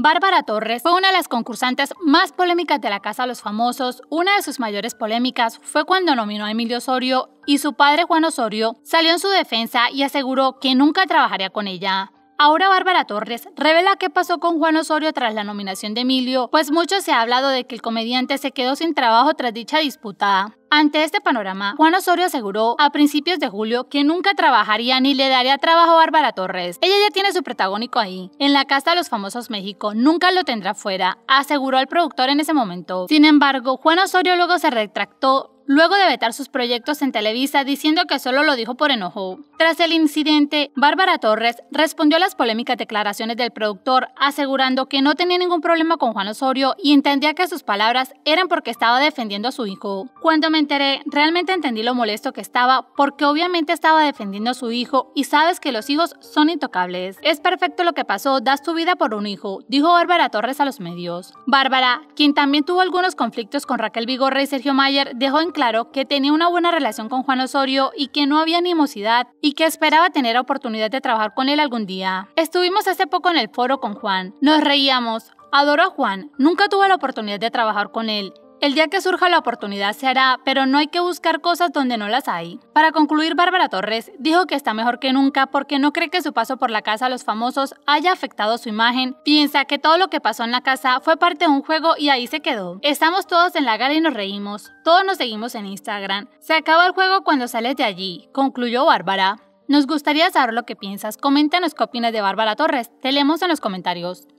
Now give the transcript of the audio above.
Bárbara Torres fue una de las concursantes más polémicas de la Casa de los Famosos. Una de sus mayores polémicas fue cuando nominó a Emilio Osorio y su padre Juan Osorio salió en su defensa y aseguró que nunca trabajaría con ella. Ahora Bárbara Torres revela qué pasó con Juan Osorio tras la nominación de Emilio, pues mucho se ha hablado de que el comediante se quedó sin trabajo tras dicha disputa. Ante este panorama, Juan Osorio aseguró a principios de julio que nunca trabajaría ni le daría trabajo a Bárbara Torres. Ella ya tiene su protagónico ahí, en la Casa de los Famosos México, nunca lo tendrá fuera, aseguró el productor en ese momento. Sin embargo, Juan Osorio luego se retractó luego de vetar sus proyectos en Televisa diciendo que solo lo dijo por enojo. Tras el incidente, Bárbara Torres respondió a las polémicas declaraciones del productor, asegurando que no tenía ningún problema con Juan Osorio y entendía que sus palabras eran porque estaba defendiendo a su hijo. Cuando me enteré, realmente entendí lo molesto que estaba porque obviamente estaba defendiendo a su hijo y sabes que los hijos son intocables. Es perfecto lo que pasó, das tu vida por un hijo, dijo Bárbara Torres a los medios. Bárbara, quien también tuvo algunos conflictos con Raquel Vigorra y Sergio Mayer, dejó en claro que tenía una buena relación con Juan Osorio y que no había animosidad y que esperaba tener oportunidad de trabajar con él algún día. Estuvimos hace poco en el foro con Juan, nos reíamos, Adoro a Juan, nunca tuve la oportunidad de trabajar con él el día que surja la oportunidad se hará, pero no hay que buscar cosas donde no las hay. Para concluir, Bárbara Torres dijo que está mejor que nunca porque no cree que su paso por la casa a los famosos haya afectado su imagen. Piensa que todo lo que pasó en la casa fue parte de un juego y ahí se quedó. Estamos todos en la gala y nos reímos. Todos nos seguimos en Instagram. Se acaba el juego cuando sales de allí, concluyó Bárbara. Nos gustaría saber lo que piensas. Coméntanos qué opinas de Bárbara Torres. Te leemos en los comentarios.